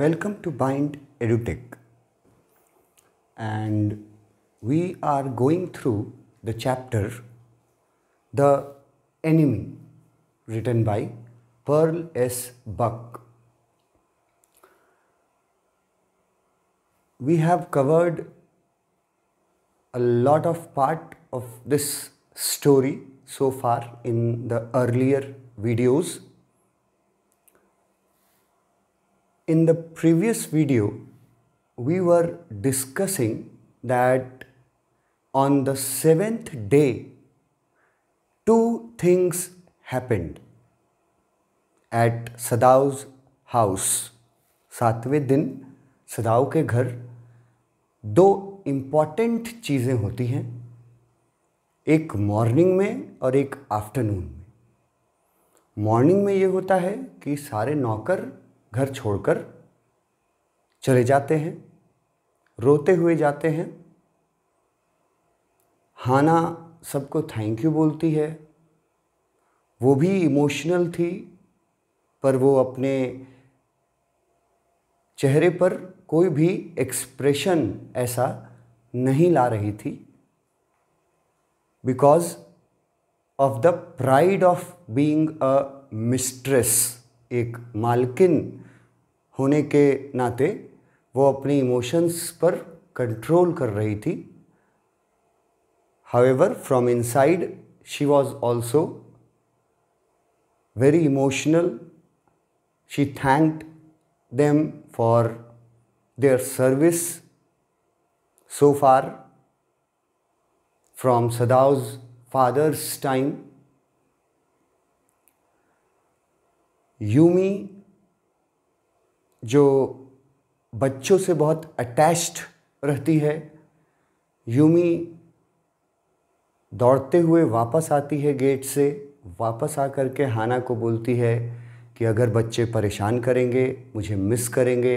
Welcome to Bind EduTech. And we are going through the chapter The Enemy, written by Pearl S. Buck. We have covered a lot of part of this story so far in the earlier videos in the previous video, we were discussing that on the seventh day, two things happened at Sadav's house. सातवें दिन सदाव के घर दो important चीज़ें होती हैं एक morning में और एक आफ्टरनून में मॉर्निंग में ये होता है कि सारे नौकर घर छोड़कर चले जाते हैं रोते हुए जाते हैं हाना सबको थैंक यू बोलती है वो भी इमोशनल थी पर वो अपने चेहरे पर कोई भी एक्सप्रेशन ऐसा नहीं ला रही थी because of the pride of being a mistress एक मालकिन होने के नाते वो अपनी इमोशंस पर कंट्रोल कर रही थी however from inside she was also very emotional she thanked them for their service so far from Sadao's father's time Yumi जो बच्चों से बहुत अटैच्ड रहती है यूमी दौड़ते हुए वापस आती है गेट से वापस आ कर के हाना को बोलती है कि अगर बच्चे परेशान करेंगे मुझे मिस करेंगे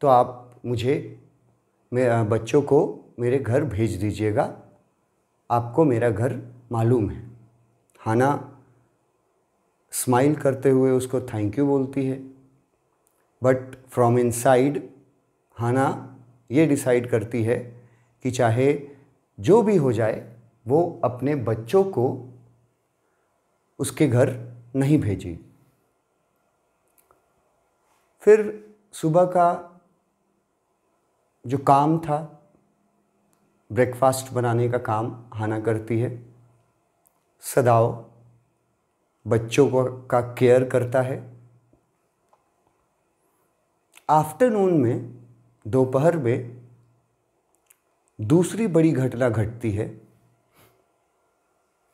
तो आप मुझे बच्चों को मेरे घर भेज दीजिएगा आपको मेरा घर मालूम है हाना स्माइल करते हुए उसको थैंक यू बोलती है बट फ्रॉम इनसाइड हाना ये डिसाइड करती है कि चाहे जो भी हो जाए वो अपने बच्चों को उसके घर नहीं भेजी फिर सुबह का जो काम था ब्रेकफास्ट बनाने का काम हाना करती है सदाव बच्चों को का केयर करता है आफ्टरनून में दोपहर में दूसरी बड़ी घटना घटती है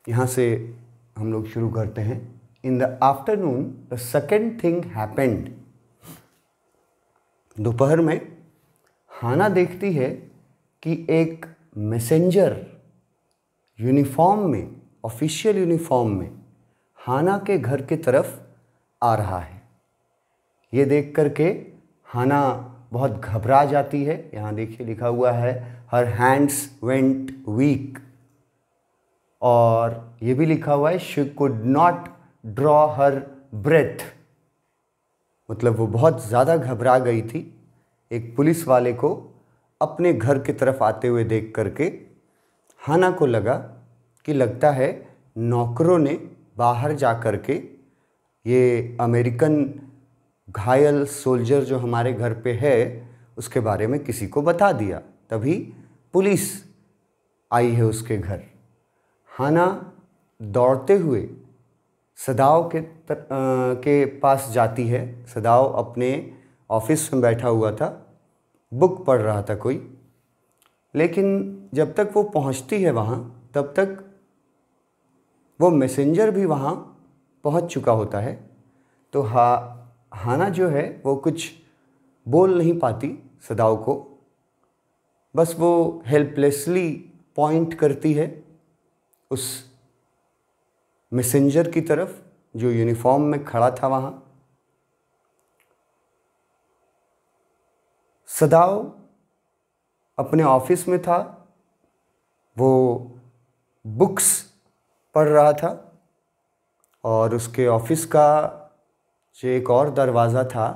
यहाँ से हम लोग शुरू करते हैं in the afternoon the second thing happened दोपहर में हाना देखती है कि एक मैसेंजर यूनिफॉर्म में ऑफिशियल यूनिफॉर्म में हाना के घर की तरफ आ रहा है ये देख कर के हाना बहुत घबरा जाती है यहाँ देखिए लिखा हुआ है हर हैंड्स वेंट वीक और ये भी लिखा हुआ है she could not draw her breath मतलब वो बहुत ज़्यादा घबरा गई थी एक पुलिस वाले को अपने घर की तरफ आते हुए देख करके हाना को लगा कि लगता है नौकरों ने बाहर जा कर के ये अमेरिकन घायल सोल्जर जो हमारे घर पे है उसके बारे में किसी को बता दिया तभी पुलिस आई है उसके घर हाना दौड़ते हुए सदाव के तर, आ, के पास जाती है सदाव अपने ऑफिस में बैठा हुआ था बुक पढ़ रहा था कोई लेकिन जब तक वो पहुंचती है वहाँ तब तक वो मैसेंजर भी वहाँ पहुँच चुका होता है तो हा हाना जो है वो कुछ बोल नहीं पाती सदाओ को बस वो हेल्पलेसली पॉइंट करती है उस मैसेंजर की तरफ जो यूनिफॉर्म में खड़ा था वहाँ सदाव अपने ऑफिस में था वो बुक्स पढ़ रहा था और उसके ऑफिस का जो एक और दरवाज़ा था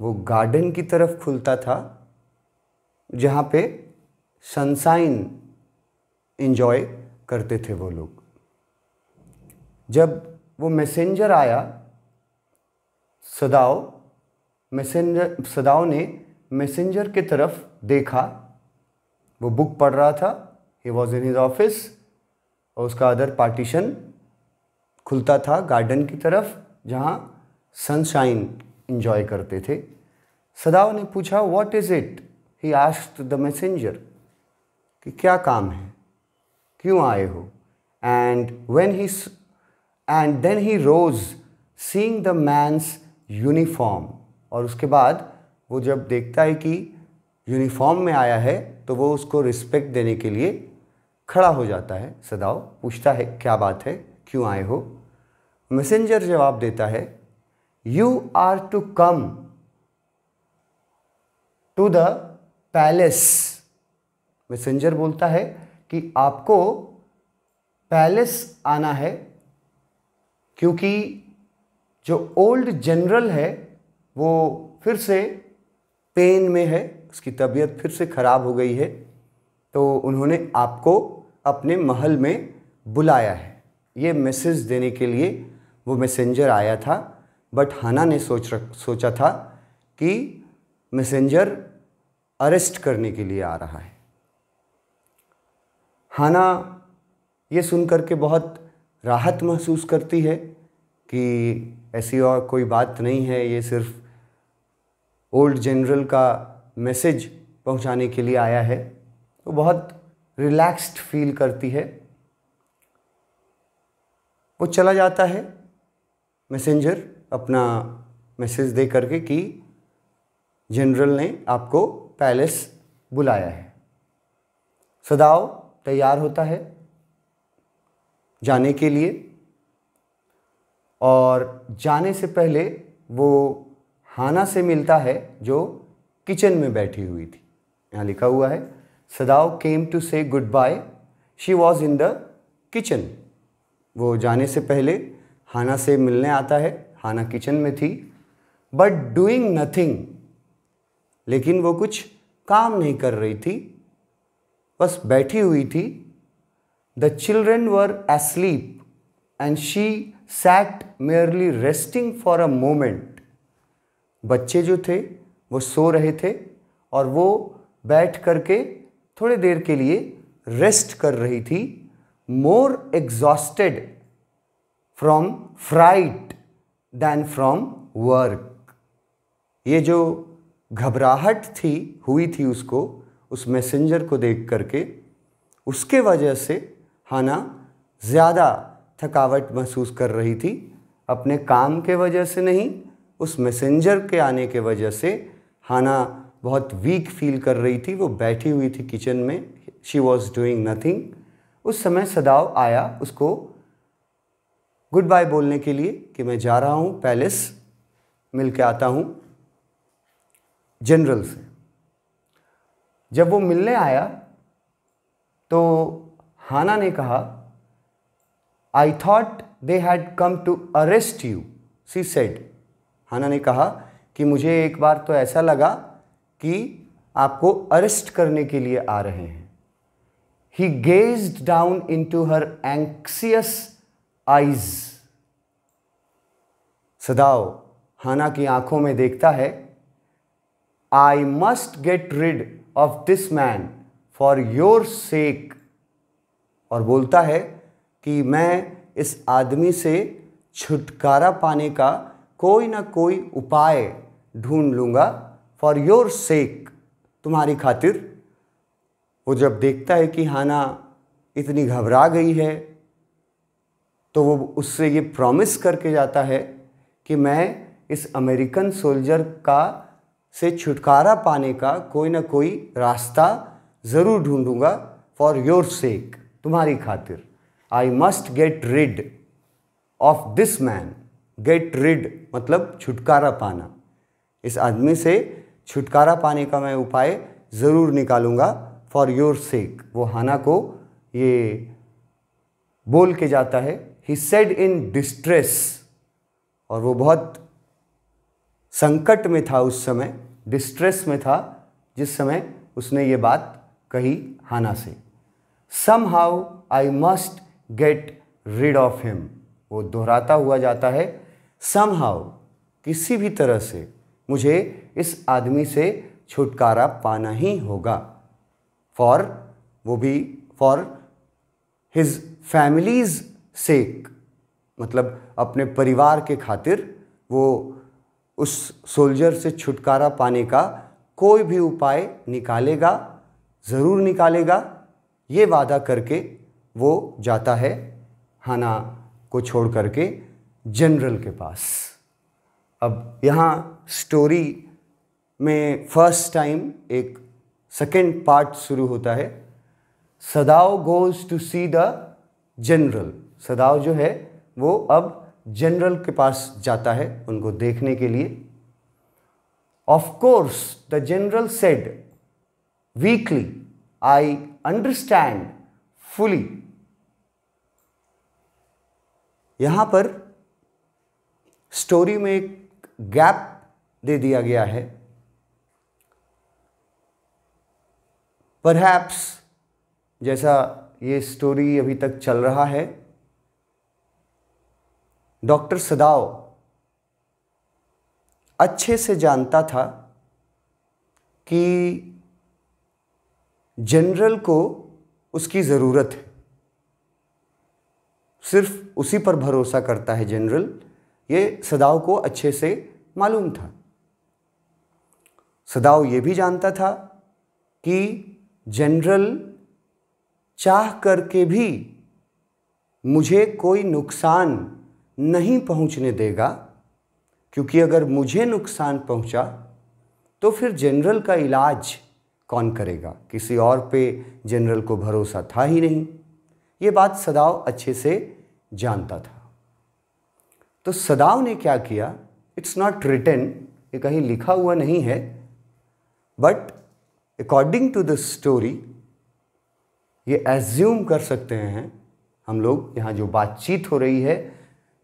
वो गार्डन की तरफ खुलता था जहाँ पे सनसाइन इन्जॉय करते थे वो लोग जब वो मैसेंजर आया सदाओ मैसेंजर सदाओ ने मैसेंजर के तरफ देखा वो बुक पढ़ रहा था he was in his office और उसका अदर पार्टीशन खुलता था गार्डन की तरफ जहाँ सनशाइन इन्जॉय करते थे सदाव ने पूछा what is it he asked the messenger कि क्या काम है क्यों आए हो and when he and then he rose seeing the man's uniform और उसके बाद वो जब देखता है कि यूनिफॉर्म में आया है तो वो उसको रिस्पेक्ट देने के लिए खड़ा हो जाता है सदाव पूछता है क्या बात है क्यों आए हो मैसेंजर जवाब देता है you are to come to the palace messenger बोलता है कि आपको पैलेस आना है क्योंकि जो ओल्ड जनरल है वो फिर से पेन में है उसकी तबीयत फिर से ख़राब हो गई है तो उन्होंने आपको अपने महल में बुलाया है ये मैसेज देने के लिए वो मैसेंजर आया था बट हाना ने सोच रख, सोचा था कि मैसेंजर अरेस्ट करने के लिए आ रहा है हाना ये सुन कर के बहुत राहत महसूस करती है कि ऐसी और कोई बात नहीं है ये सिर्फ ओल्ड जनरल का मैसेज पहुंचाने के लिए आया है तो बहुत रिलैक्स्ड फील करती है वो चला जाता है मैसेंजर अपना मैसेज दे करके कि जनरल ने आपको पैलेस बुलाया है सदाव तैयार होता है जाने के लिए और जाने से पहले वो हाना से मिलता है जो किचन में बैठी हुई थी यहाँ लिखा हुआ है Sadao came to say goodbye she was in the kitchen वो जाने से पहले हाना से मिलने आता है हाना किचन में थी बट डूइंग नथिंग लेकिन वो कुछ काम नहीं कर रही थी बस बैठी हुई थी the children were asleep and she sat merely resting for a moment बच्चे जो थे वो सो रहे थे और वो बैठ करके थोड़ी देर के लिए रेस्ट कर रही थी more exhausted from fright than from work ये जो घबराहट थी हुई थी उसको उस मैसेंजर को देख करके उसके वजह से हाना ज़्यादा थकावट महसूस कर रही थी अपने काम के वजह से नहीं उस मैसेंजर के आने के वजह से हाना बहुत वीक फील कर रही थी वो बैठी हुई थी किचन में शी वॉज डूइंग नथिंग उस समय सदाव आया उसको गुड बाय बोलने के लिए कि मैं जा रहा हूँ पैलेस मिल के आता हूँ जनरल से जब वो मिलने आया तो हाना ने कहा I thought they had come to arrest you she said Hana ने कहा कि मुझे एक बार तो ऐसा लगा कि आपको अरेस्ट करने के लिए आ रहे हैं he gazed down into her anxious eyes Sadao Hana की आंखों में देखता है I must get rid of this man for your sake और बोलता है कि मैं इस आदमी से छुटकारा पाने का कोई ना कोई उपाय ढूंढ लूंगा फॉर योर सेक तुम्हारी खातिर वो जब देखता है कि हाना इतनी घबरा गई है तो वो उससे ये प्रॉमिस करके जाता है कि मैं इस अमेरिकन सोल्जर का से छुटकारा पाने का कोई ना कोई रास्ता ज़रूर ढूंढूंगा फॉर योर सेक तुम्हारी खातिर I must get rid of this man get rid मतलब छुटकारा पाना इस आदमी से छुटकारा पाने का मैं उपाय ज़रूर निकालूंगा फॉर योर सेक वो हाना को ये बोल के जाता है ही सेड इन डिस्ट्रेस और वो बहुत संकट में था उस समय डिस्ट्रेस में था जिस समय उसने ये बात कही हाना से somehow I must get rid of him वो दोहराता हुआ जाता है सम हाउ किसी भी तरह से मुझे इस आदमी से छुटकारा पाना ही होगा फॉर वो भी फॉर हिज फैमिलीज सेक मतलब अपने परिवार के खातिर वो उस सोल्जर से छुटकारा पाने का कोई भी उपाय निकालेगा ज़रूर निकालेगा ये वादा करके वो जाता है हाना को छोड़ करके जनरल के पास अब यहाँ स्टोरी में फर्स्ट टाइम एक सेकेंड पार्ट शुरू होता है Sadao goes to see the general Sadao जो है वो अब जनरल के पास जाता है उनको देखने के लिए of course the general said weakly I understand fully यहाँ पर स्टोरी में एक गैप दे दिया गया है परहैप्स जैसा ये स्टोरी अभी तक चल रहा है डॉक्टर सदाव अच्छे से जानता था कि जनरल को उसकी ज़रूरत है सिर्फ उसी पर भरोसा करता है जनरल ये सदाव को अच्छे से मालूम था सदाव ये भी जानता था कि जनरल चाह करके भी मुझे कोई नुकसान नहीं पहुंचने देगा क्योंकि अगर मुझे नुकसान पहुंचा तो फिर जनरल का इलाज कौन करेगा किसी और पे जनरल को भरोसा था ही नहीं ये बात सदाव अच्छे से जानता था तो सदाव ने क्या किया इट्स नॉट रिटर्न ये कहीं लिखा हुआ नहीं है but according to this story ये एज्यूम कर सकते हैं हम लोग यहाँ जो बातचीत हो रही है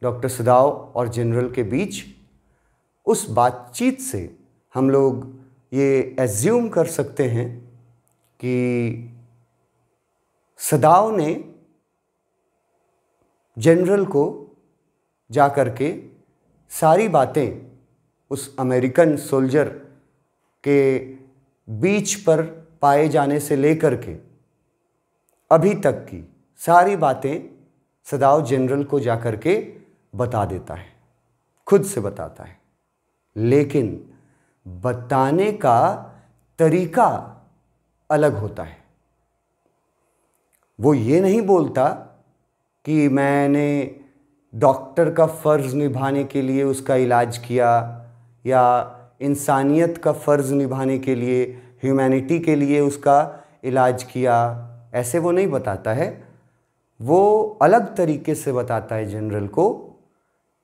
डॉक्टर सदाव और जनरल के बीच उस बातचीत से हम लोग ये एज्यूम कर सकते हैं कि सदाव ने जनरल को जा कर के सारी बातें उस अमेरिकन सोल्जर के बीच पर पाए जाने से लेकर के अभी तक की सारी बातें सदाव जनरल को जा के बता देता है खुद से बताता है लेकिन बताने का तरीका अलग होता है वो ये नहीं बोलता कि मैंने डॉक्टर का फ़र्ज़ निभाने के लिए उसका इलाज किया या इंसानियत का फ़र्ज़ निभाने के लिए ह्यूमैनिटी के लिए उसका इलाज किया ऐसे वो नहीं बताता है वो अलग तरीके से बताता है जनरल को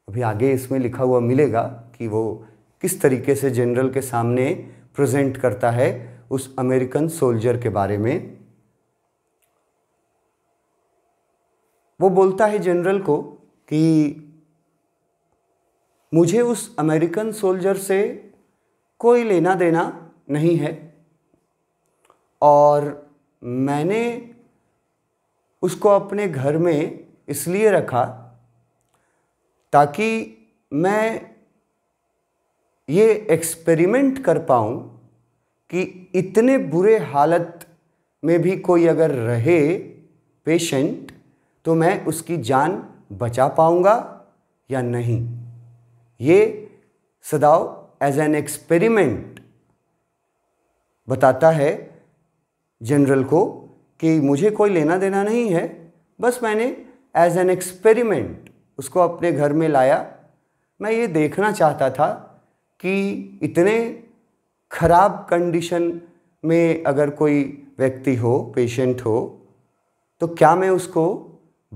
अभी आगे इसमें लिखा हुआ मिलेगा कि वो किस तरीके से जनरल के सामने प्रेजेंट करता है उस अमेरिकन सोल्जर के बारे में वो बोलता है जनरल को कि मुझे उस अमेरिकन सोल्जर से कोई लेना देना नहीं है और मैंने उसको अपने घर में इसलिए रखा ताकि मैं ये एक्सपेरिमेंट कर पाऊँ कि इतने बुरे हालत में भी कोई अगर रहे पेशेंट तो मैं उसकी जान बचा पाऊँगा या नहीं ये सदाव एज एन एक्सपेरिमेंट बताता है जनरल को कि मुझे कोई लेना देना नहीं है बस मैंने एज एन एक्सपेरिमेंट उसको अपने घर में लाया मैं ये देखना चाहता था कि इतने खराब कंडीशन में अगर कोई व्यक्ति हो पेशेंट हो तो क्या मैं उसको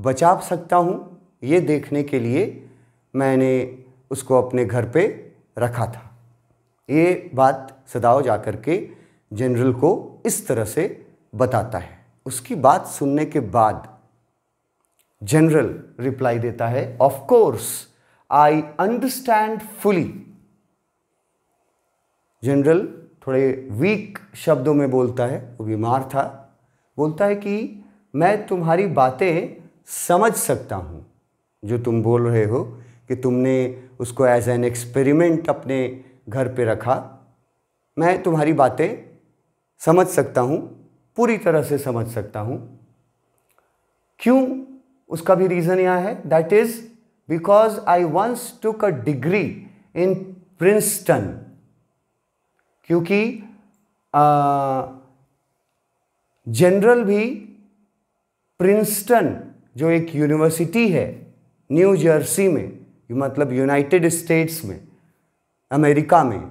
बचा सकता हूँ ये देखने के लिए मैंने उसको अपने घर पे रखा था ये बात सदाव जा कर के जनरल को इस तरह से बताता है उसकी बात सुनने के बाद जनरल रिप्लाई देता है of course I understand fully general थोड़े वीक शब्दों में बोलता है वो बीमार था बोलता है कि मैं तुम्हारी बातें समझ सकता हूँ जो तुम बोल रहे हो कि तुमने उसको एज एन एक्सपेरिमेंट अपने घर पे रखा मैं तुम्हारी बातें समझ सकता हूँ पूरी तरह से समझ सकता हूँ क्यों उसका भी रीज़न यह है that is because I once took a degree in Princeton क्योंकि जनरल भी प्रिंसटन जो एक यूनिवर्सिटी है न्यू जर्सी में मतलब यूनाइटेड स्टेट्स में अमेरिका में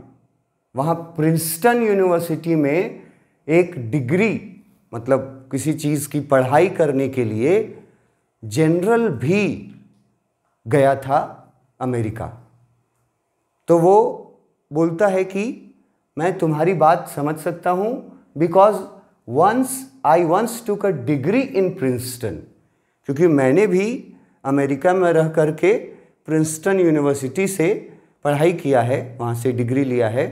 वहाँ प्रिंसटन यूनिवर्सिटी में एक डिग्री मतलब किसी चीज़ की पढ़ाई करने के लिए जनरल भी गया था अमेरिका तो वो बोलता है कि मैं तुम्हारी बात समझ सकता हूँ because once I once to a degree in Princeton क्योंकि मैंने भी अमेरिका में रह कर के प्रिंसटन यूनिवर्सिटी से पढ़ाई किया है वहाँ से डिग्री लिया है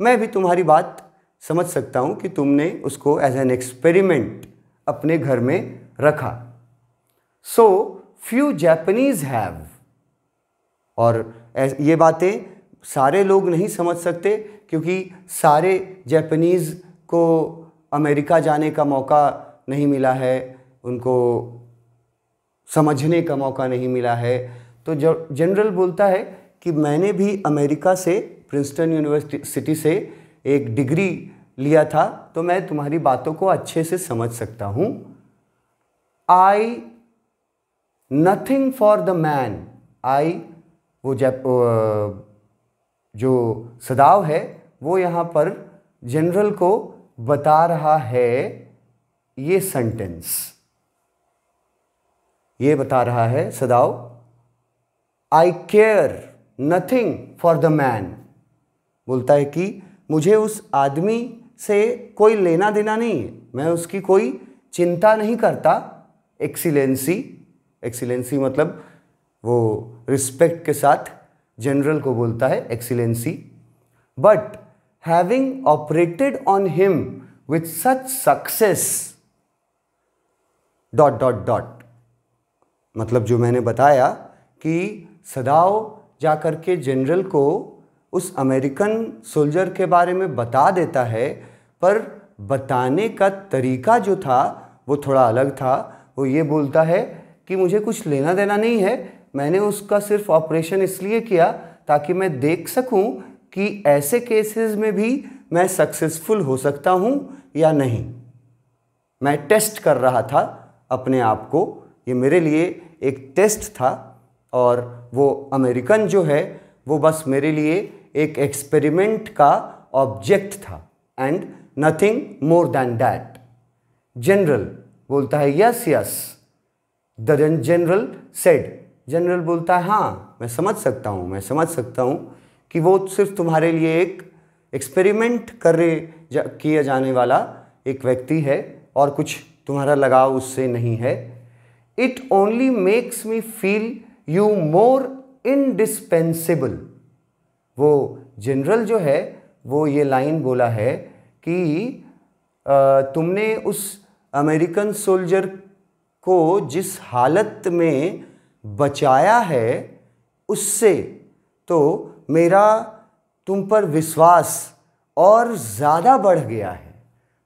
मैं भी तुम्हारी बात समझ सकता हूँ कि तुमने उसको एज एन एक्सपेरिमेंट अपने घर में रखा सो फ्यू जैपनीज हैव और ये बातें सारे लोग नहीं समझ सकते क्योंकि सारे जैपनीज़ को अमेरिका जाने का मौका नहीं मिला है उनको समझने का मौका नहीं मिला है तो जनरल बोलता है कि मैंने भी अमेरिका से प्रिंसटन यूनिवर्सिटी से एक डिग्री लिया था तो मैं तुम्हारी बातों को अच्छे से समझ सकता हूँ I nothing for the man I वो जब जो सदाव है वो यहाँ पर जनरल को बता रहा है ये सेंटेंस ये बता रहा है Sadao I care nothing for the man बोलता है कि मुझे उस आदमी से कोई लेना देना नहीं है मैं उसकी कोई चिंता नहीं करता एक्सीलेंसी एक्सीलेंसी मतलब वो रिस्पेक्ट के साथ जनरल को बोलता है excellency but having operated on him with such success dot dot dot मतलब जो मैंने बताया कि सदाओ जा कर के जनरल को उस अमेरिकन सोल्जर के बारे में बता देता है पर बताने का तरीका जो था वो थोड़ा अलग था वो ये बोलता है कि मुझे कुछ लेना देना नहीं है मैंने उसका सिर्फ ऑपरेशन इसलिए किया ताकि मैं देख सकूं कि ऐसे केसेस में भी मैं सक्सेसफुल हो सकता हूं या नहीं मैं टेस्ट कर रहा था अपने आप को ये मेरे लिए एक टेस्ट था और वो अमेरिकन जो है वो बस मेरे लिए एक एक्सपेरिमेंट का ऑब्जेक्ट था and nothing more than that general बोलता है yes yes the general said general बोलता है हाँ मैं समझ सकता हूँ मैं समझ सकता हूँ कि वो सिर्फ तुम्हारे लिए एक एक्सपेरिमेंट करे जा, किया जाने वाला एक व्यक्ति है और कुछ तुम्हारा लगाव उससे नहीं है it only makes me feel you more indispensable वो जनरल जो है वो ये लाइन बोला है कि तुमने उस अमेरिकन सोल्जर को जिस हालत में बचाया है उससे तो मेरा तुम पर विश्वास और ज़्यादा बढ़ गया है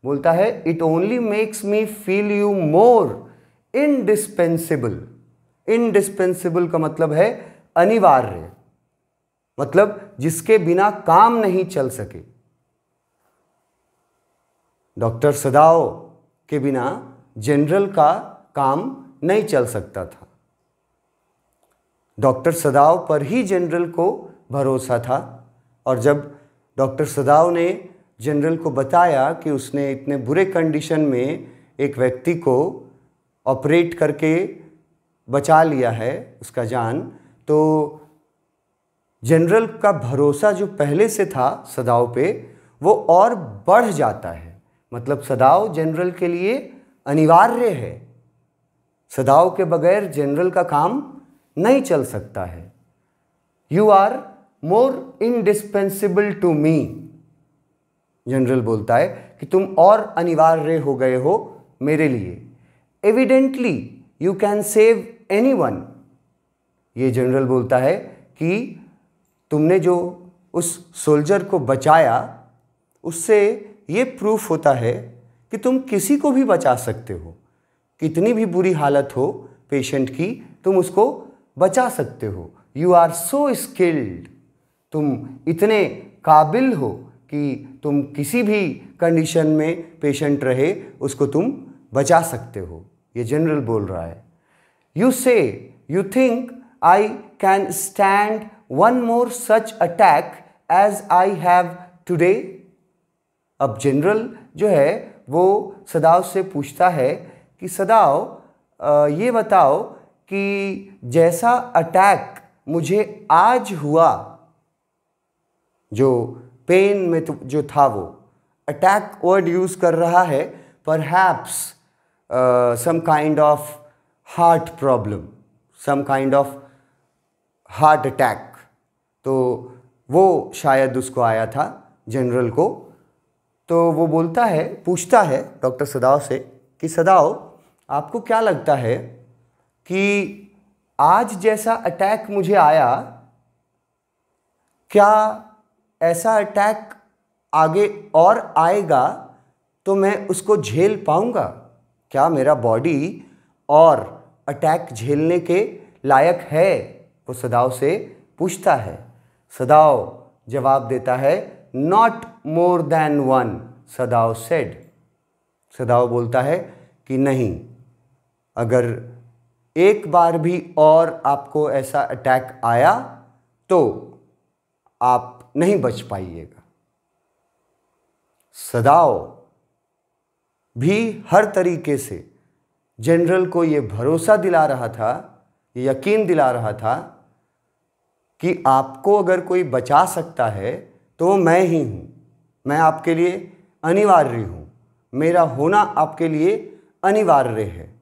बोलता है it only makes me feel you more indispensable indispensable का मतलब है अनिवार्य मतलब जिसके बिना काम नहीं चल सके डॉक्टर सदाओ के बिना जनरल का काम नहीं चल सकता था डॉक्टर सदाव पर ही जनरल को भरोसा था और जब डॉक्टर सदाव ने जनरल को बताया कि उसने इतने बुरे कंडीशन में एक व्यक्ति को ऑपरेट करके बचा लिया है उसका जान तो जनरल का भरोसा जो पहले से था सदाव पे वो और बढ़ जाता है मतलब सदाव जनरल के लिए अनिवार्य है सदाव के बगैर जनरल का काम नहीं चल सकता है you are more indispensable to me general बोलता है कि तुम और अनिवार्य हो गए हो मेरे लिए evidently you can save anyone ये जनरल बोलता है कि तुमने जो उस सोल्जर को बचाया उससे ये प्रूफ होता है कि तुम किसी को भी बचा सकते हो कितनी भी बुरी हालत हो पेशेंट की तुम उसको बचा सकते हो यू आर सो स्किल्ड तुम इतने काबिल हो कि तुम किसी भी कंडीशन में पेशेंट रहे उसको तुम बचा सकते हो ये जनरल बोल रहा है you say you think I can stand one more such attack as I have today अब जनरल जो है वो सदाव से पूछता है कि सदाव ये बताओ कि जैसा अटैक मुझे आज हुआ जो पेन में तो जो था वो अटैक वर्ड यूज़ कर रहा है पर perhaps some kind of heart problem some kind of heart attack तो वो शायद उसको आया था जनरल को तो वो बोलता है पूछता है डॉक्टर सदाव से कि सदाव आपको क्या लगता है कि आज जैसा अटैक मुझे आया क्या ऐसा अटैक आगे और आएगा तो मैं उसको झेल पाऊँगा क्या मेरा बॉडी और अटैक झेलने के लायक है वो सदाव से पूछता है सदाव जवाब देता है not more than one Sadao said Sadao बोलता है कि नहीं अगर एक बार भी और आपको ऐसा अटैक आया तो आप नहीं बच पाइएगा सदाव भी हर तरीके से जनरल को ये भरोसा दिला रहा था यकीन दिला रहा था कि आपको अगर कोई बचा सकता है तो वो मैं ही हूँ मैं आपके लिए अनिवार्य हूँ मेरा होना आपके लिए अनिवार्य है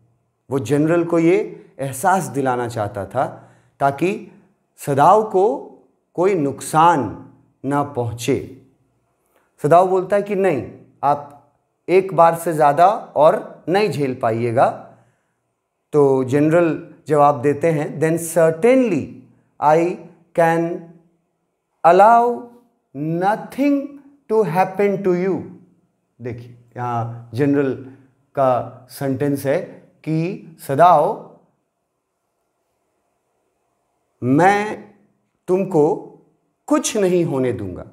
वो जनरल को ये एहसास दिलाना चाहता था ताकि सदाव को कोई नुकसान ना पहुँचे सदाव बोलता है कि नहीं आप एक बार से ज़्यादा और नहीं झेल पाइएगा तो जनरल जवाब देते हैं then certainly I can allow nothing to happen to you देखिए यहाँ जनरल का सेंटेंस है कि सदाओ मैं तुमको कुछ नहीं होने दूंगा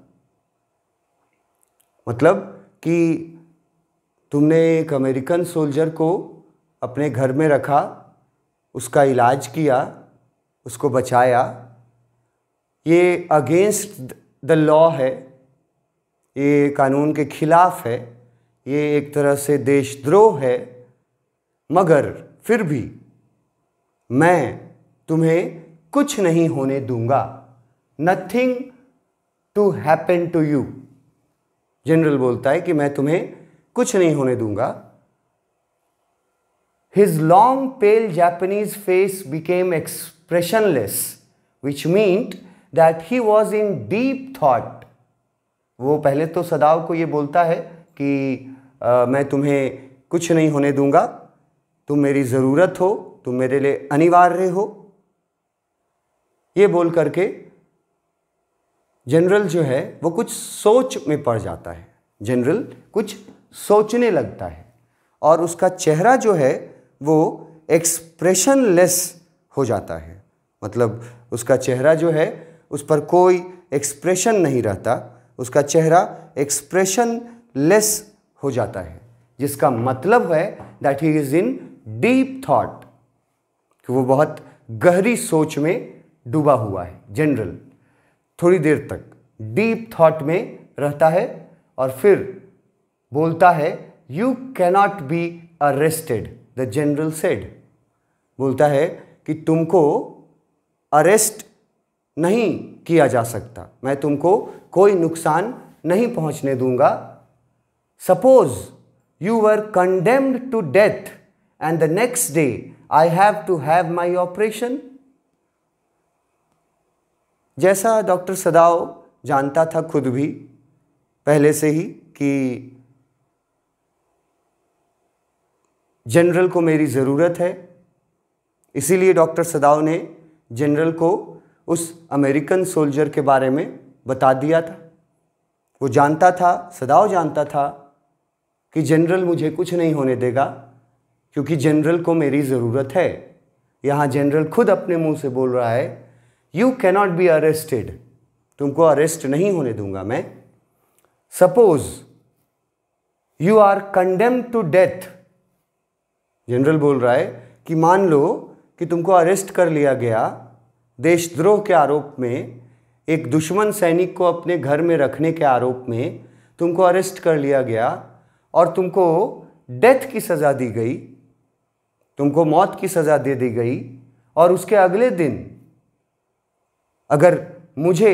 मतलब कि तुमने एक अमेरिकन सोल्जर को अपने घर में रखा उसका इलाज किया उसको बचाया ये अगेंस्ट द लॉ है ये कानून के खिलाफ है ये एक तरह से देशद्रोह है मगर फिर भी मैं तुम्हें कुछ नहीं होने दूंगा nothing to happen to you general बोलता है कि मैं तुम्हें कुछ नहीं होने दूंगा His long pale Japanese face became expressionless, which meant that he was in deep thought. वो पहले तो सदाव को ये बोलता है कि आ, मैं तुम्हें कुछ नहीं होने दूंगा तुम मेरी ज़रूरत हो तुम मेरे लिए अनिवार्य हो ये बोल करके जनरल जो है वो कुछ सोच में पड़ जाता है जनरल कुछ सोचने लगता है और उसका चेहरा जो है वो एक्सप्रेशनलेस हो जाता है मतलब उसका चेहरा जो है उस पर कोई एक्सप्रेशन नहीं रहता उसका चेहरा एक्सप्रेशन लेस हो जाता है जिसका मतलब है that he is in deep thought कि वो बहुत गहरी सोच में डूबा हुआ है जनरल थोड़ी देर तक डीप थॉट में रहता है और फिर बोलता है you cannot be arrested general said बोलता है कि तुमको अरेस्ट नहीं किया जा सकता मैं तुमको कोई नुकसान नहीं पहुंचने दूंगा suppose you were condemned to death and the next day I have to have my operation जैसा डॉक्टर सदाव जानता था खुद भी पहले से ही कि जनरल को मेरी ज़रूरत है इसीलिए डॉक्टर सदाव ने जनरल को उस अमेरिकन सोल्जर के बारे में बता दिया था वो जानता था सदाव जानता था कि जनरल मुझे कुछ नहीं होने देगा क्योंकि जनरल को मेरी ज़रूरत है यहाँ जनरल खुद अपने मुंह से बोल रहा है यू कैनॉट बी अरेस्टेड तुमको अरेस्ट नहीं होने दूंगा मैं suppose you are condemn to death general बोल रहा है कि मान लो कि तुमको अरेस्ट कर लिया गया देशद्रोह के आरोप में एक दुश्मन सैनिक को अपने घर में रखने के आरोप में तुमको अरेस्ट कर लिया गया और तुमको डेथ की सज़ा दी गई तुमको मौत की सज़ा दे दी गई और उसके अगले दिन अगर मुझे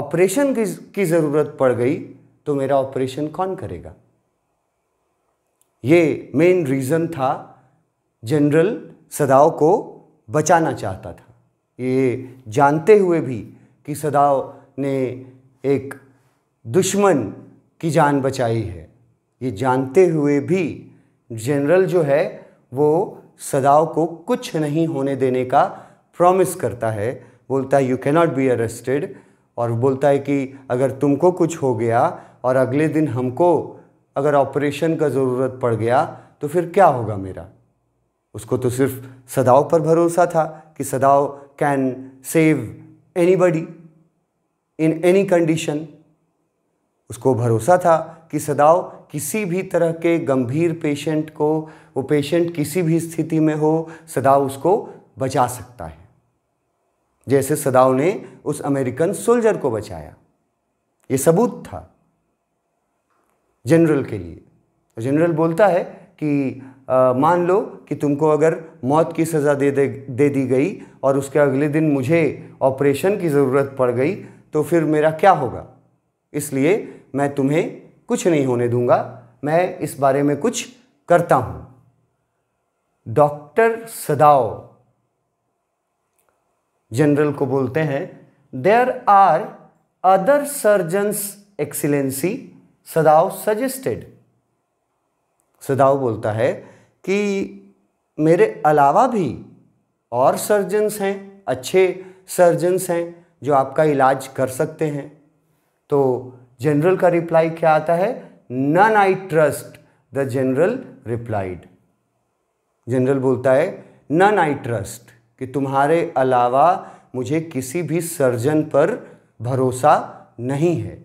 ऑपरेशन की, की ज़रूरत पड़ गई तो मेरा ऑपरेशन कौन करेगा ये मेन रीज़न था जनरल सदाव को बचाना चाहता था ये जानते हुए भी कि सदाव ने एक दुश्मन की जान बचाई है ये जानते हुए भी जनरल जो है वो सदाव को कुछ नहीं होने देने का प्रॉमिस करता है बोलता है यू कैनॉट बी अरेस्टेड और बोलता है कि अगर तुमको कुछ हो गया और अगले दिन हमको अगर ऑपरेशन का ज़रूरत पड़ गया तो फिर क्या होगा मेरा उसको तो सिर्फ सदाव पर भरोसा था कि Sadao can save buddy in any condition उसको भरोसा था कि सदाव किसी भी तरह के गंभीर पेशेंट को वो पेशेंट किसी भी स्थिति में हो सदाव उसको बचा सकता है जैसे सदाव ने उस अमेरिकन सोल्जर को बचाया ये सबूत था जनरल के लिए जनरल बोलता है कि मान लो कि तुमको अगर मौत की सज़ा दे, दे दे दी गई और उसके अगले दिन मुझे ऑपरेशन की ज़रूरत पड़ गई तो फिर मेरा क्या होगा इसलिए मैं तुम्हें कुछ नहीं होने दूंगा मैं इस बारे में कुछ करता हूं डॉक्टर सदाओ जनरल को बोलते हैं there are other surgeons excellency Sadao suggested Sadao बोलता है कि मेरे अलावा भी और सर्जन्स हैं अच्छे सर्जन्स हैं जो आपका इलाज कर सकते हैं तो जनरल का रिप्लाई क्या आता है none I trust the general replied general बोलता है नन आई ट्रस्ट कि तुम्हारे अलावा मुझे किसी भी सर्जन पर भरोसा नहीं है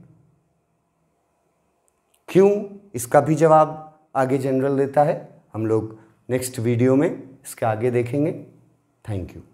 क्यों इसका भी जवाब आगे जनरल देता है हम लोग नेक्स्ट वीडियो में इसके आगे देखेंगे थैंक यू